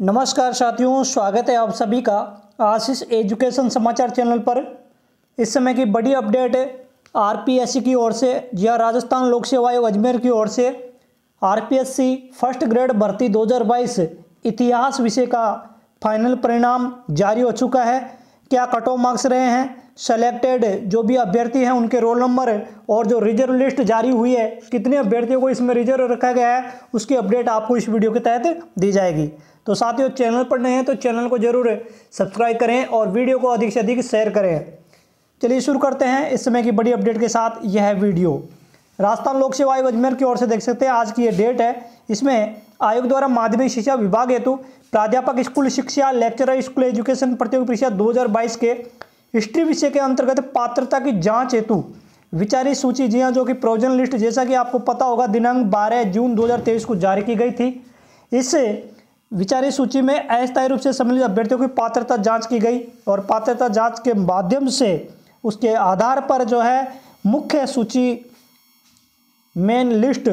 नमस्कार साथियों स्वागत है आप सभी का आशीष एजुकेशन समाचार चैनल पर इस समय की बड़ी अपडेट है आरपीएससी की ओर से या राजस्थान लोक सेवा आयोग अजमेर की ओर से आरपीएससी फर्स्ट ग्रेड भर्ती 2022 इतिहास विषय का फाइनल परिणाम जारी हो चुका है क्या कट ऑफ मार्क्स रहे हैं सेलेक्टेड जो भी अभ्यर्थी हैं उनके रोल नंबर और जो रिजर्व लिस्ट जारी हुई है कितने अभ्यर्थियों को इसमें रिजर्व रखा गया है उसकी अपडेट आपको इस वीडियो के तहत दी जाएगी तो साथियों चैनल पर नए हैं तो चैनल को जरूर सब्सक्राइब करें और वीडियो को अधिक से अधिक शेयर करें चलिए शुरू करते हैं इस समय की बड़ी अपडेट के साथ यह वीडियो राजस्थान लोक सेवा आयोग अजमेर की ओर से देख सकते हैं आज की ये डेट है इसमें आयोग द्वारा माध्यमिक शिक्षा विभाग हेतु प्राध्यापक स्कूल शिक्षा लेक्चरर स्कूल एजुकेशन प्रतियोगी परीक्षा 2022 के हिस्ट्री विषय के अंतर्गत पात्रता की जांच हेतु विचारी सूची जी हाँ, जो कि प्रोजन लिस्ट जैसा कि आपको पता होगा दिनांक बारह जून दो को जारी की गई थी इस विचारी सूची में अस्थायी रूप से सम्मिलित अभ्यर्थियों की पात्रता जांच की गई और पात्रता जांच के माध्यम से उसके आधार पर जो है मुख्य सूची मेन लिस्ट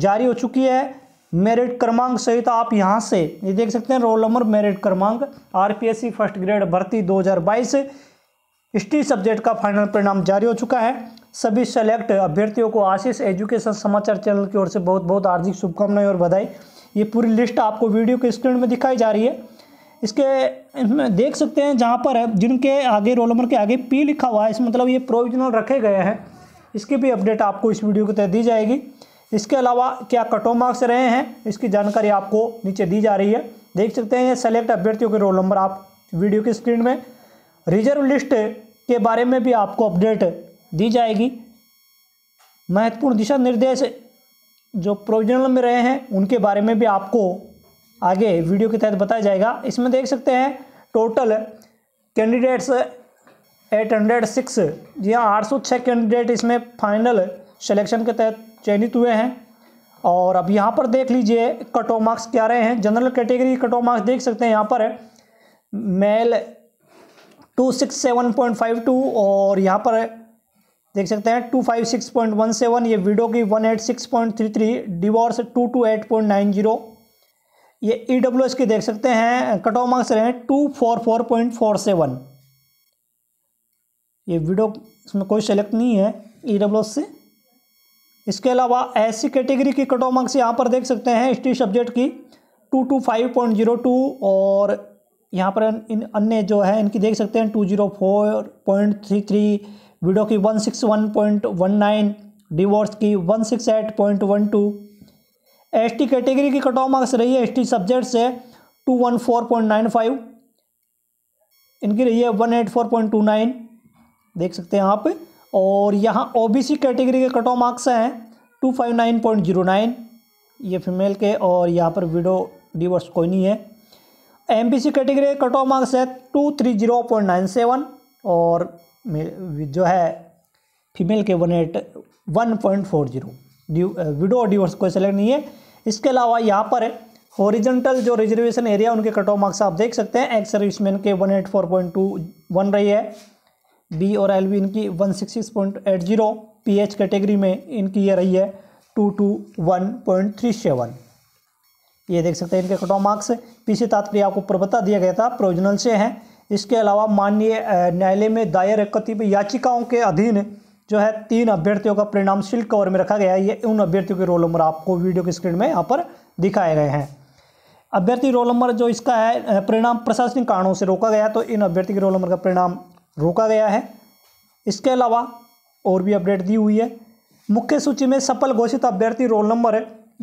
जारी हो चुकी है मेरिट क्रमांक सहित आप यहाँ से ये देख सकते हैं रोल नंबर मेरिट क्रमांक आरपीएससी फर्स्ट ग्रेड भर्ती 2022 हिस्ट्री सब्जेक्ट का फाइनल परिणाम जारी हो चुका है सभी सेलेक्ट अभ्यर्थियों को आशीष एजुकेशन समाचार चैनल की ओर से बहुत बहुत हार्दिक शुभकामनाएं और बधाई ये पूरी लिस्ट आपको वीडियो के स्क्रीन में दिखाई जा रही है इसके देख सकते हैं जहाँ पर है जिनके आगे रोल नंबर के आगे पी लिखा हुआ है इस मतलब ये प्रोविजनल रखे गए हैं इसकी भी अपडेट आपको इस वीडियो के तहत दी जाएगी इसके अलावा क्या कट ऑफ मार्क्स रहे हैं इसकी जानकारी आपको नीचे दी जा रही है देख सकते हैं ये सेलेक्ट अभ्यर्थियों के रोल नंबर आप वीडियो की स्क्रीन में रिजर्व लिस्ट के बारे में भी आपको अपडेट दी जाएगी महत्वपूर्ण दिशा निर्देश जो प्रोविजनल में रहे हैं उनके बारे में भी आपको आगे वीडियो के तहत बताया जाएगा इसमें देख सकते हैं total candidates eight hundred six जी हाँ आठ सौ छः कैंडिडेट इसमें फाइनल सिलेक्शन के तहत चयनित हुए हैं और अब यहाँ पर देख लीजिए कट ऑफ मार्क्स क्या रहे हैं general category cut off marks देख सकते हैं यहाँ पर male two six seven point five two और यहाँ पर देख सकते हैं two five six point one seven ये वीडो की one eight six point three three divorce two two eight point nine zero ये ई डब्ल्यू एस की देख सकते हैं कट ऑफ मार्क्स रहे हैं two four four point four seven ये वीडो इसमें कोई सेलेक्ट नहीं है ई डब्ल्यू एस से इसके अलावा ऐसी कैटेगरी की कट ऑफ मार्क्स यहाँ पर देख सकते हैं हिस्ट्री सब्जेक्ट की two two five point zero two और यहाँ पर इन अन्य जो है इनकी देख सकते हैं two zero four point three three widow की 161.19 डिवोर्स की 168.12 एसटी कैटेगरी की कट ऑफ मार्क्स रही है एसटी सब्जेक्ट से 214.95 इनकी रही है 184.29 देख सकते हैं आप और यहाँ ओबीसी कैटेगरी के कट ऑफ मार्क्स हैं 259.09 ये फीमेल के और यहाँ पर वीडियो डिवोर्स कोई नहीं है एम कैटेगरी के कट ऑफ मार्क्स है two three zero point nine seven और जो है फीमेल के one eight one point four zero widow divorce कोई सेलेक्ट नहीं है इसके अलावा यहाँ पर ओरिजेंटल जो रिजर्वेशन एरिया उनके कट ऑफ मार्क्स आप देख सकते हैं एक्स सर्विसमैन के one eight four point two one रही है बी और एल बी इनकी one six six point eight zero P H category में इनकी ये रही है two two one point three seven ये देख सकते हैं इनके कट ऑफ मार्क्स पीछे तात्पर्य आपको ऊपर दिया गया था प्रोविजनल से हैं इसके अलावा माननीय न्यायालय में दायर कतिपय याचिकाओं के अधीन जो है तीन अभ्यर्थियों का परिणाम शिल्क कवर में रखा गया है ये उन अभ्यर्थियों के रोल नंबर आपको वीडियो के स्क्रीन में यहाँ पर दिखाए गए हैं अभ्यर्थी रोल नंबर जो इसका है परिणाम प्रशासनिक कारणों से रोका गया तो इन अभ्यर्थी के रोल नंबर का परिणाम रोका गया है इसके अलावा और भी अपडेट दी हुई है मुख्य सूची में सफल घोषित अभ्यर्थी रोल नंबर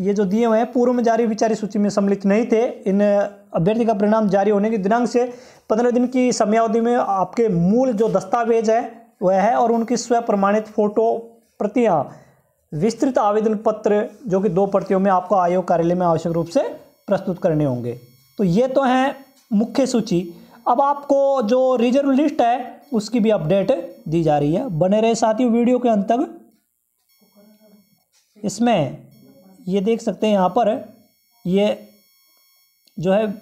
ये जो दिए हुए हैं पूर्व में जारी विचारी सूची में सम्मिलित नहीं थे इन अभ्यर्थी का परिणाम जारी होने के दिनांक से पंद्रह दिन की समयावधि में आपके मूल जो दस्तावेज है वह है और उनकी स्व प्रमाणित फोटो प्रतियाँ विस्तृत आवेदन पत्र जो कि दो प्रतियों में आपको आयोग कार्यालय में आवश्यक रूप से प्रस्तुत करने होंगे तो ये तो है मुख्य सूची अब आपको जो रिजर्व लिस्ट है उसकी भी अपडेट दी जा रही है बने रहे साथियों वीडियो के अंत तक इसमें ये देख सकते हैं यहाँ पर ये जो है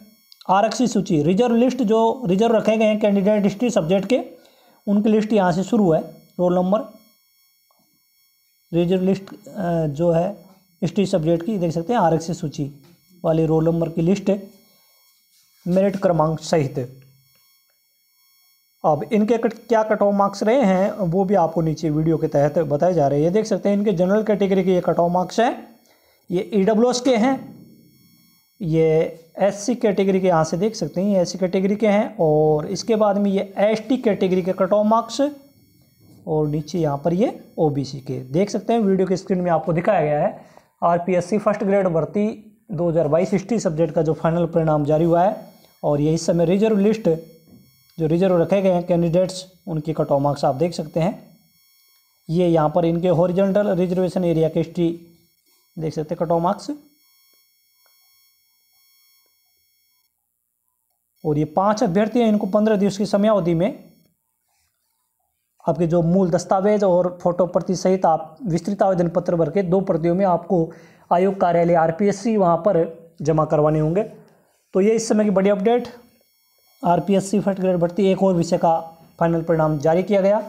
आरक्षित सूची रिजर्व लिस्ट जो रिजर्व रखे गए हैं कैंडिडेट हिस्ट्री सब्जेक्ट के उनकी लिस्ट यहाँ से शुरू है रोल नंबर रिजर्व लिस्ट जो है हिस्ट्री सब्जेक्ट की देख सकते हैं आरक्षित सूची वाली रोल नंबर की लिस्ट मेरिट क्रमांक सहित अब इनके कट क्या कट ऑफ मार्क्स रहे हैं वो भी आपको नीचे वीडियो के तहत बताए जा रहे हैं ये देख सकते हैं इनके जनरल कैटेगरी के ये कट ऑफ मार्क्स हैं ये ई e के हैं ये एस सी कैटेगरी के यहाँ से देख सकते हैं ये एस सी कैटेगरी के हैं और इसके बाद में ये एस टी कैटेगरी के कट ऑफ मार्क्स और नीचे यहाँ पर ये सी के देख सकते हैं वीडियो के स्क्रीन में आपको दिखाया गया है सी फर्स्ट ग्रेड भर्ती बाईस हिस्ट्री सब्जेक्ट का जो फाइनल परिणाम जारी हुआ है और ये इस समय रिजर्व लिस्ट जो रिजर्व रखे गए हैं कैंडिडेट्स उनके कट ऑफ मार्क्स आप देख सकते हैं ये यहाँ पर इनके हॉरिजेंटल रिजर्वेशन एरिया के हिस्ट्री देख सकते कटो कट ऑफ मार्क्स और ये पांच अभ्यर्थी हैं इनको पंद्रह दिवस की समयावधि में आपके जो मूल दस्तावेज और फोटो प्रति सहित आप विस्तृत आवेदन पत्र भर के दो प्रतियों में आपको आयोग कार्यालय आरपीएससी वहां पर जमा करवाने होंगे तो ये इस समय की बड़ी अपडेट आरपीएससी फर्स्ट ग्रेड भर्ती एक और विषय का फाइनल परिणाम जारी किया गया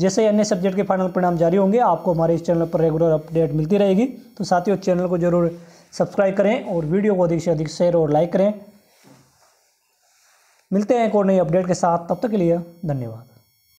जैसे ही अन्य सब्जेक्ट के फाइनल परिणाम जारी होंगे आपको हमारे इस चैनल पर रेगुलर अपडेट मिलती रहेगी तो साथ ही उस चैनल को जरूर सब्सक्राइब करें और वीडियो को अधिक से अधिक शेयर और लाइक करें मिलते हैं एक और नई अपडेट के साथ तब तक के लिए धन्यवाद